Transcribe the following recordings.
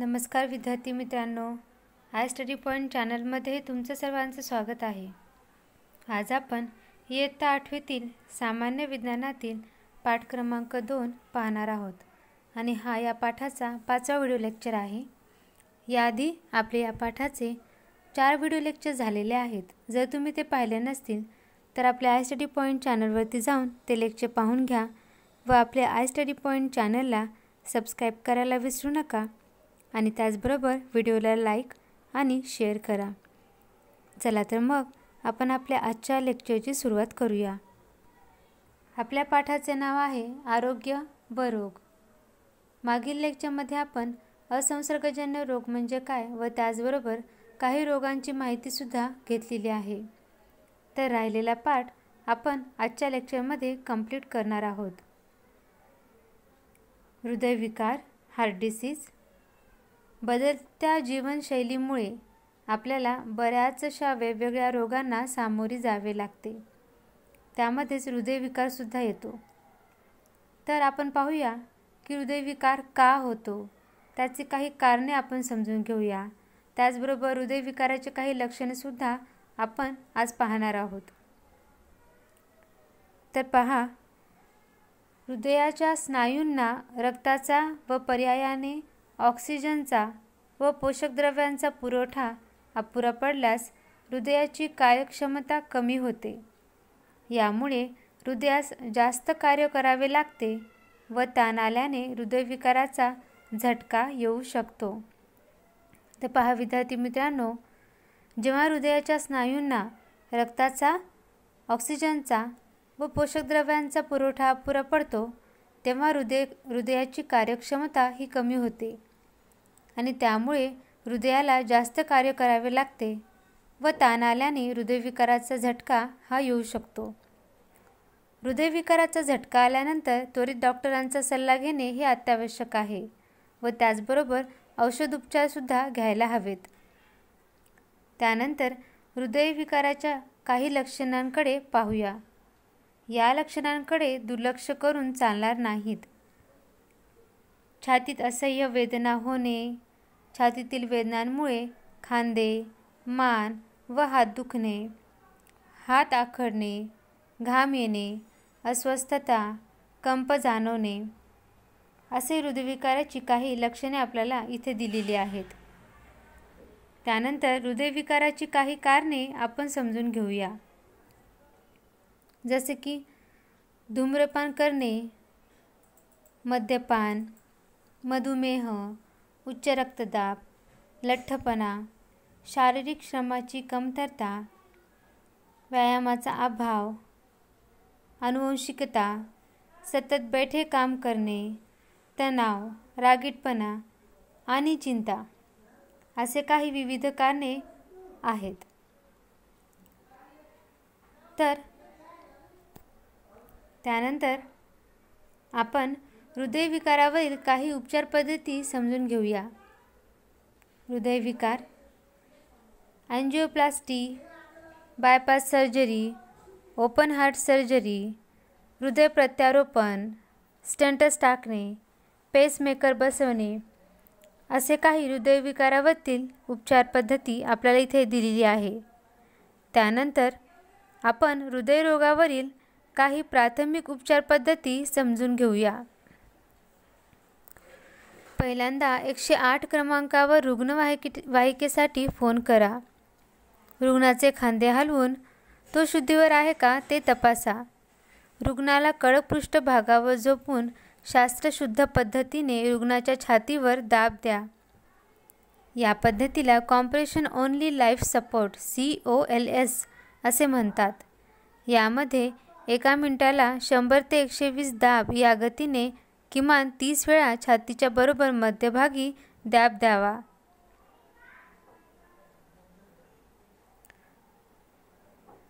नमस्कार विद्यार्थी मित्रांनो आय स्टडी पॉईंट चॅनलमध्ये तुमचं सर्वांचं स्वागत आहे आज आपण इयत्ता आठवीतील सामान्य विज्ञानातील पाठ क्रमांक दोन पाहणार आहोत आणि हा या पाठाचा पाचवा व्हिडिओ लेक्चर आहे याआधी आपले या पाठाचे चार व्हिडिओ लेक्चर झालेले आहेत जर तुम्ही ते पाहिले नसतील तर आपल्या आय स्टडी पॉईंट चॅनलवरती जाऊन ते लेक्चर पाहून घ्या व आपल्या आय स्टडी पॉईंट चॅनलला सबस्क्राईब करायला विसरू नका आणि त्याचबरोबर व्हिडिओला लाईक आणि शेअर करा चला तर मग आपण आपल्या आजच्या लेक्चरची सुरुवात करूया आपल्या पाठाचे नाव आहे आरोग्य व रोग मागील लेक्चरमध्ये आपण असंसर्गजन्य रोग म्हणजे काय व त्याचबरोबर काही रोगांची माहितीसुद्धा घेतलेली आहे तर राहिलेला पाठ आपण आजच्या लेक्चरमध्ये कंप्लीट करणार आहोत हृदयविकार हार्ट डिसीज बदलत्या जीवनशैलीमुळे आपल्याला बऱ्याचशा वेगवेगळ्या रोगांना सामोरे जावे लागते त्यामध्येच हृदयविकारसुद्धा येतो तर आपण पाहूया की हृदयविकार का होतो त्याची काही कारणे आपण समजून घेऊया त्याचबरोबर हृदयविकाराचे काही लक्षणेसुद्धा आपण आज पाहणार आहोत तर पहा हृदयाच्या स्नायूंना रक्ताचा व पर्यायाने ऑक्सिजनचा व पोषकद्रव्यांचा पुरवठा अपुरा पडल्यास हृदयाची कार्यक्षमता कमी होते यामुळे हृदयास जास्त कार्य करावे लागते व ताण आल्याने हृदयविकाराचा झटका येऊ शकतो तर पहा विद्यार्थी मित्रांनो जेव्हा हृदयाच्या स्नायूंना रक्ताचा ऑक्सिजनचा व पोषकद्रव्यांचा पुरवठा अपुरा पडतो तेव्हा हृदय हृदयाची कार्यक्षमता ही कमी होते आणि त्यामुळे हृदयाला जास्त कार्य करावे लागते व ताण आल्याने हृदयविकाराचा झटका हा येऊ शकतो हृदयविकाराचा झटका आल्यानंतर त्वरित डॉक्टरांचा सल्ला घेणे हे अत्यावश्यक आहे व त्याचबरोबर औषधोपचारसुद्धा घ्यायला हवेत त्यानंतर हृदयविकाराच्या काही लक्षणांकडे पाहूया या लक्षणांकडे दुर्लक्ष करून चालणार नाहीत छातीत असह्य वेदना होणे छातीतील वेदनांमुळे खांदे मान व हात दुखणे हात आखडणे घाम येणे अस्वस्थता कंप जाणवणे असे हृदयविकाराची काही लक्षणे आपल्याला इथे दिलेली आहेत त्यानंतर हृदयविकाराची काही कारणे आपण समजून घेऊया जसे की धूम्रपान करणे मद्यपान मधुमेह उच्च रक्तदाब लठ्ठपणा शारीरिक श्रमाची कमतरता व्यायामाचा अभाव अनुवंशिकता सतत बैठे काम करणे तणाव रागीटपणा आणि चिंता असे काही विविध कारणे आहेत तर त्यानंतर आपण हृदयविकारावरील काही उपचार पद्धती समजून घेऊया हृदयविकार angioplasty bypass surgery open heart surgery हृदय प्रत्यारोपण स्टंटस टाकणे पेसमेकर बसवणे असे काही हृदयविकारावरील उपचार पद्धती आपल्याला इथे दिलेली आहे त्यानंतर आपण हृदयरोगावरील काही प्राथमिक उपचार पद्धती समजून घेऊया पहिल्यांदा एकशे आठ क्रमांकावर रुग्णवाहिकी वाहिकेसाठी फोन करा रुग्णाचे खांदे हलवून तो शुद्धीवर आहे का ते तपासा रुग्णाला कडक पृष्ठभागावर झोपून शास्त्रशुद्ध पद्धतीने रुग्णाच्या छातीवर दाब द्या या पद्धतीला compression only life support C O L S असे म्हणतात यामध्ये एका मिनटाला शंभर ते एकशे वीस दाब या गतीने किमान तीस वेळा छातीच्या बरोबर मध्यभागी दॅब द्यावा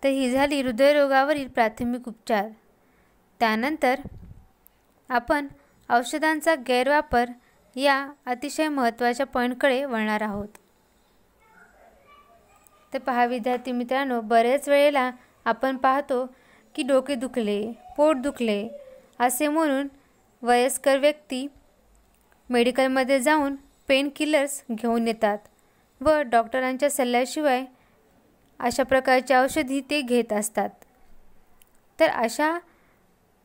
तर ही झाली हृदयरोगावरील प्राथमिक उपचार त्यानंतर आपण औषधांचा गैरवापर या अतिशय महत्त्वाच्या पॉईंटकडे वळणार आहोत तर पहा विद्यार्थी मित्रांनो बऱ्याच वेळेला आपण पाहतो की डोके दुखले पोट दुखले असे म्हणून वयस्कर व्यक्ती मेडिकलमध्ये जाऊन पेन किलर्स घेऊन येतात व डॉक्टरांच्या सल्ल्याशिवाय अशा प्रकारची औषधी ते घेत असतात तर अशा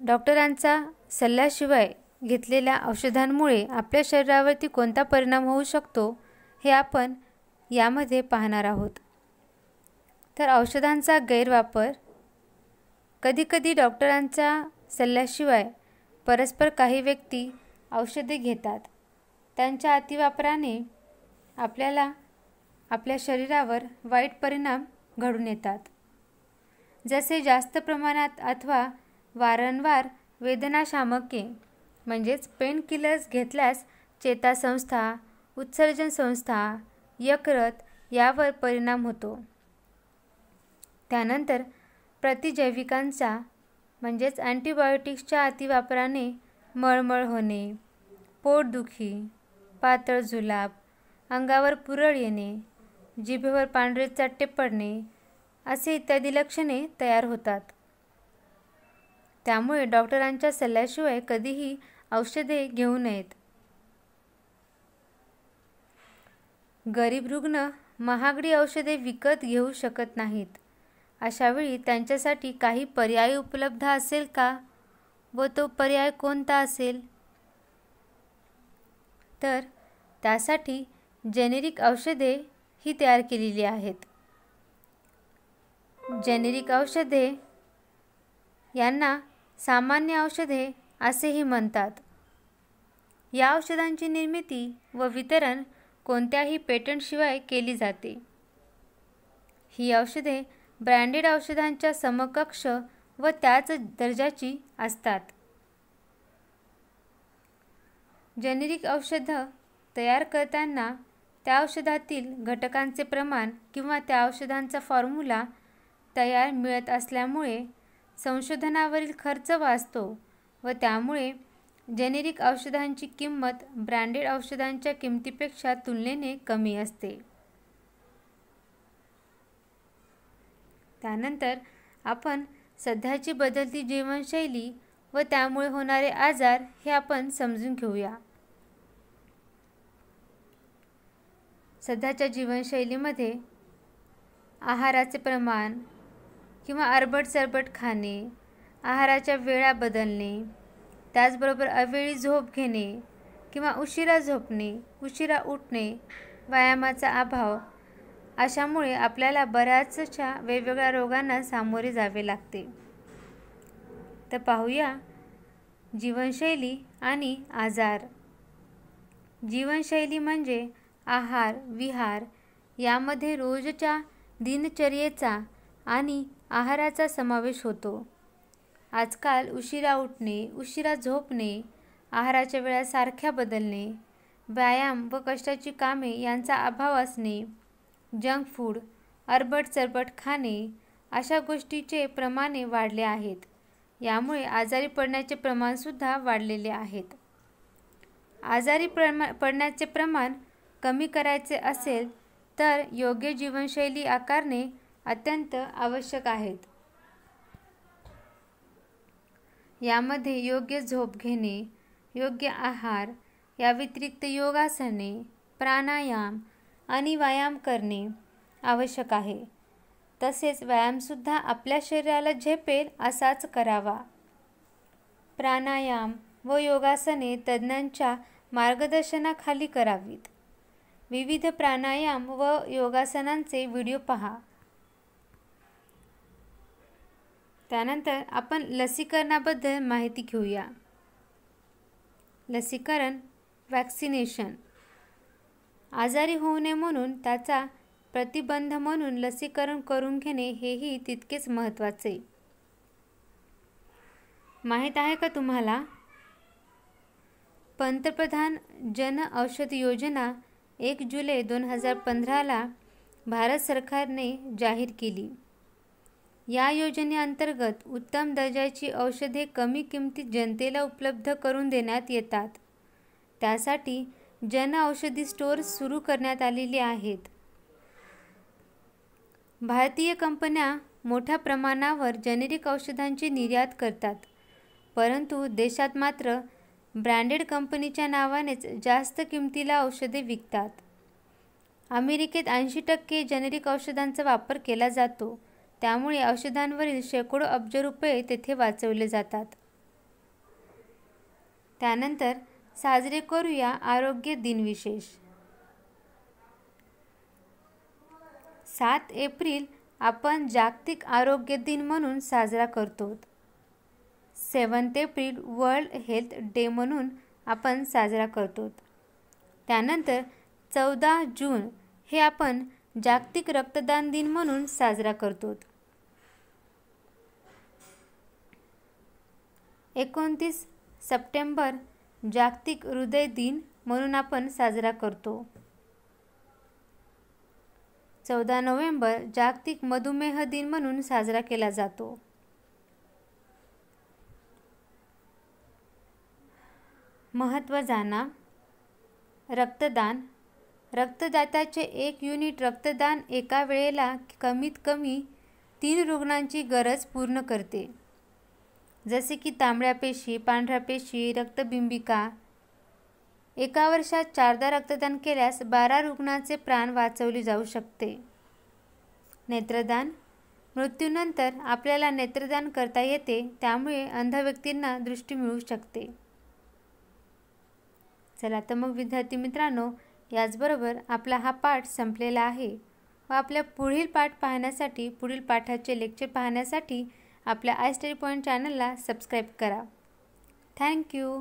डॉक्टरांचा सल्ल्याशिवाय घेतलेल्या औषधांमुळे आपल्या शरीरावरती कोणता परिणाम होऊ शकतो हे आपण यामध्ये पाहणार आहोत तर औषधांचा गैरवापर कधीकधी डॉक्टरांच्या सल्ल्याशिवाय परस्पर काही व्यक्ती औषधे घेतात त्यांच्या अतिवापराने आपल्याला आपल्या शरीरावर वाईट परिणाम घडून येतात जसे जास्त प्रमाणात अथवा वारंवार वेदनाशामके म्हणजेच पेनकिलर्स घेतल्यास चेतासंस्था उत्सर्जन संस्था यकृत यावर परिणाम होतो त्यानंतर प्रतिजैविकांचा म्हणजेच अँटीबायोटिक्सच्या अतिवापराने मळमळ होणे पोटदुखी पातळ जुलाब अंगावर पुरळ येणे जिभेवर पांढरे चट्टे पडणे असे इत्यादी लक्षणे तयार होतात त्यामुळे डॉक्टरांच्या सल्ल्याशिवाय कधीही औषधे घेऊ नयेत गरीब रुग्ण महागडी औषधे विकत घेऊ शकत नाहीत अशावेळी त्यांच्यासाठी काही पर्याय उपलब्ध असेल का व तो पर्याय कोणता असेल तर त्यासाठी जेनेरिक औषधे ही तयार केलेली आहेत जेनेरिक औषधे यांना सामान्य औषधे असेही म्हणतात या औषधांची निर्मिती व वितरण कोणत्याही पेटंटशिवाय केली जाते ही औषधे ब्रँडेड औषधांच्या समकक्ष व त्याच दर्जाची असतात जेनेरिक औषधं तयार करताना त्या औषधातील घटकांचे प्रमाण किंवा त्या औषधांचा फॉर्म्युला तयार मिळत असल्यामुळे संशोधनावरील खर्च वाचतो व त्यामुळे जेनेरिक औषधांची किंमत ब्रँडेड औषधांच्या किमतीपेक्षा तुलनेने कमी असते त्यानंतर आपण सध्याची बदलती जीवनशैली व त्यामुळे होणारे आजार हे आपण समजून घेऊया सध्याच्या जीवनशैलीमध्ये आहाराचे प्रमाण किंवा अरबट सरबट खाणे आहाराच्या वेळा बदलणे त्याचबरोबर अवेळी झोप घेणे किंवा उशिरा झोपणे उशिरा उठणे व्यायामाचा अभाव अशामुळे आपल्याला बऱ्याचशा वेगवेगळ्या रोगांना सामोरे जावे लागते तर पाहूया जीवनशैली आणि आजार जीवनशैली म्हणजे आहार विहार यामध्ये रोजच्या दिनचर्येचा आणि आहाराचा समावेश होतो आजकाल उशिरा उठणे उशिरा झोपणे आहाराच्या वेळा सारख्या बदलणे व्यायाम व कष्टाची कामे यांचा अभाव असणे जंक फूड अरबट चरबट खाणे अशा गोष्टीचे प्रमाणे वाढले आहेत यामुळे आजारी पडण्याचे प्रमाणसुद्धा वाढलेले आहेत आजारी प्रमा पडण्याचे प्रमाण कमी करायचे असेल तर योग्य जीवनशैली आकारणे अत्यंत आवश्यक आहेत यामध्ये योग्य झोप घेणे योग्य आहार या व्यतिरिक्त योगासने प्राणायाम आणि व्यायाम करणे आवश्यक आहे तसेच व्यायामसुद्धा आपल्या शरीराला झेपेल असाच करावा प्राणायाम व योगासने तज्ज्ञांच्या मार्गदर्शनाखाली करावीत विविध प्राणायाम व योगासनांचे व्हिडिओ पहा त्यानंतर आपण लसीकरणाबद्दल माहिती घेऊया लसीकरण वॅक्सिनेशन आजारी होऊ नये म्हणून त्याचा प्रतिबंध म्हणून लसीकरण करून घेणे हेही तितकेच महत्त्वाचे माहीत आहे का तुम्हाला पंतप्रधान जन औषध योजना एक जुलै दोन हजार पंधराला भारत सरकारने जाहीर केली या योजनेअंतर्गत उत्तम दर्जाची औषधे कमी किमतीत जनतेला उपलब्ध करून देण्यात येतात त्यासाठी औषधी स्टोअर्स सुरू करण्यात आलेले आहेत भारतीय कंपन्या मोठ्या प्रमाणावर जेनेरिक औषधांची निर्यात करतात परंतु देशात मात्र ब्रँडेड कंपनीच्या नावानेच जास्त किमतीला औषधे विकतात अमेरिकेत ऐंशी टक्के जेनेरिक औषधांचा वापर केला जातो त्यामुळे औषधांवरील शेकडो अब्ज रुपये तेथे वाचवले जातात त्यानंतर साजरे करूया आरोग्य दिन विशेष सात एप्रिल आपण जागतिक आरोग्य दिन म्हणून साजरा करतो seventh April world health day म्हणून आपण साजरा करतो त्यानंतर चौदा जून हे आपण जागतिक रक्तदान दिन म्हणून साजरा करतो एकोणतीस सप्टेंबर जागतिक हृदय दिन म्हणून आपण साजरा करतो चौदा नोव्हेंबर जागतिक मधुमेह दिन म्हणून साजरा केला जातो महत्व जाणा रक्तदान रक्तदात्याचे एक युनिट रक्तदान एका वेळेला कमीत कमी तीन रुग्णांची गरज पूर्ण करते जसे की तांबड्या पेशी पांढऱ्या पेशी रक्तबिंबिका एका वर्षात चारदा रक्तदान केल्यास बारा रुग्णाचे प्राण वाचवले जाऊ शकते नेत्रदान मृत्यूनंतर आपल्याला नेत्रदान करता येते त्यामुळे अंध व्यक्तींना दृष्टी मिळू शकते चला तर मग विद्यार्थी मित्रांनो याचबरोबर आपला हा पाठ संपलेला आहे व आपल्या पुढील पाठ पाहण्यासाठी पुढील पाठाचे लेक्चर पाहण्यासाठी आपल्या आय स्टडी पॉईंट चॅनलला सबस्क्राईब करा थँक्यू